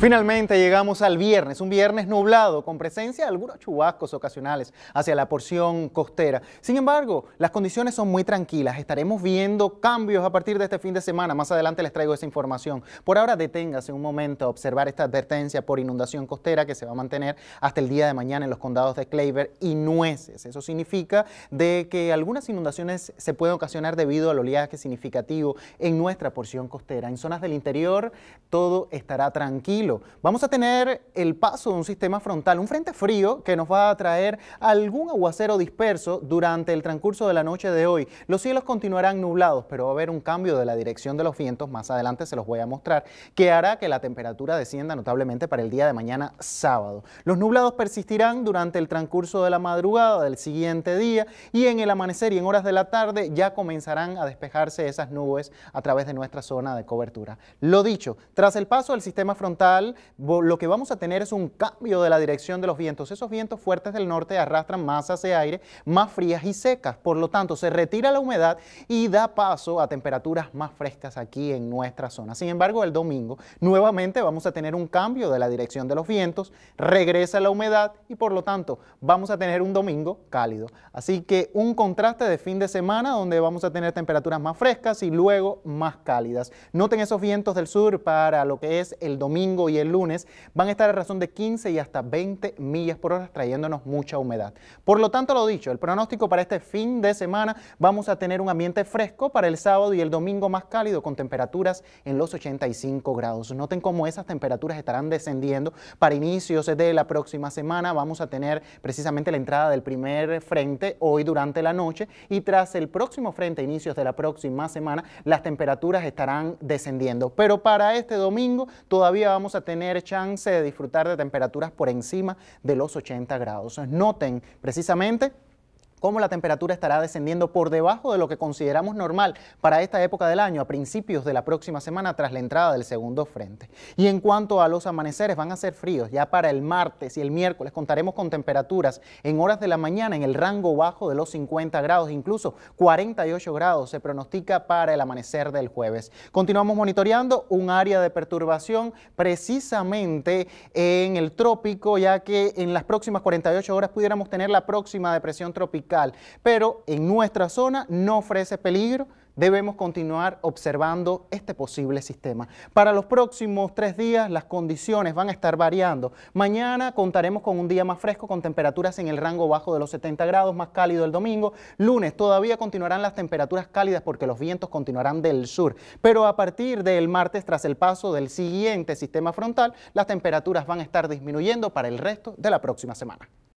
Finalmente llegamos al viernes, un viernes nublado con presencia de algunos chubascos ocasionales hacia la porción costera. Sin embargo, las condiciones son muy tranquilas. Estaremos viendo cambios a partir de este fin de semana. Más adelante les traigo esa información. Por ahora deténgase un momento a observar esta advertencia por inundación costera que se va a mantener hasta el día de mañana en los condados de Claver y Nueces. Eso significa de que algunas inundaciones se pueden ocasionar debido al oleaje significativo en nuestra porción costera. En zonas del interior todo estará tranquilo Vamos a tener el paso de un sistema frontal, un frente frío que nos va a traer algún aguacero disperso durante el transcurso de la noche de hoy. Los cielos continuarán nublados, pero va a haber un cambio de la dirección de los vientos, más adelante se los voy a mostrar, que hará que la temperatura descienda notablemente para el día de mañana sábado. Los nublados persistirán durante el transcurso de la madrugada del siguiente día y en el amanecer y en horas de la tarde ya comenzarán a despejarse esas nubes a través de nuestra zona de cobertura. Lo dicho, tras el paso del sistema frontal, lo que vamos a tener es un cambio de la dirección de los vientos. Esos vientos fuertes del norte arrastran masas de aire más frías y secas. Por lo tanto, se retira la humedad y da paso a temperaturas más frescas aquí en nuestra zona. Sin embargo, el domingo nuevamente vamos a tener un cambio de la dirección de los vientos, regresa la humedad y por lo tanto vamos a tener un domingo cálido. Así que un contraste de fin de semana donde vamos a tener temperaturas más frescas y luego más cálidas. Noten esos vientos del sur para lo que es el domingo y el lunes, van a estar a razón de 15 y hasta 20 millas por hora trayéndonos mucha humedad. Por lo tanto, lo dicho, el pronóstico para este fin de semana vamos a tener un ambiente fresco para el sábado y el domingo más cálido con temperaturas en los 85 grados. Noten cómo esas temperaturas estarán descendiendo para inicios de la próxima semana. Vamos a tener precisamente la entrada del primer frente hoy durante la noche y tras el próximo frente, inicios de la próxima semana, las temperaturas estarán descendiendo. Pero para este domingo todavía vamos a tener chance de disfrutar de temperaturas por encima de los 80 grados. Noten precisamente cómo la temperatura estará descendiendo por debajo de lo que consideramos normal para esta época del año a principios de la próxima semana tras la entrada del segundo frente. Y en cuanto a los amaneceres, van a ser fríos. Ya para el martes y el miércoles contaremos con temperaturas en horas de la mañana en el rango bajo de los 50 grados, incluso 48 grados se pronostica para el amanecer del jueves. Continuamos monitoreando un área de perturbación precisamente en el trópico, ya que en las próximas 48 horas pudiéramos tener la próxima depresión tropical pero en nuestra zona no ofrece peligro debemos continuar observando este posible sistema. Para los próximos tres días las condiciones van a estar variando. Mañana contaremos con un día más fresco con temperaturas en el rango bajo de los 70 grados, más cálido el domingo. Lunes todavía continuarán las temperaturas cálidas porque los vientos continuarán del sur. Pero a partir del martes, tras el paso del siguiente sistema frontal, las temperaturas van a estar disminuyendo para el resto de la próxima semana.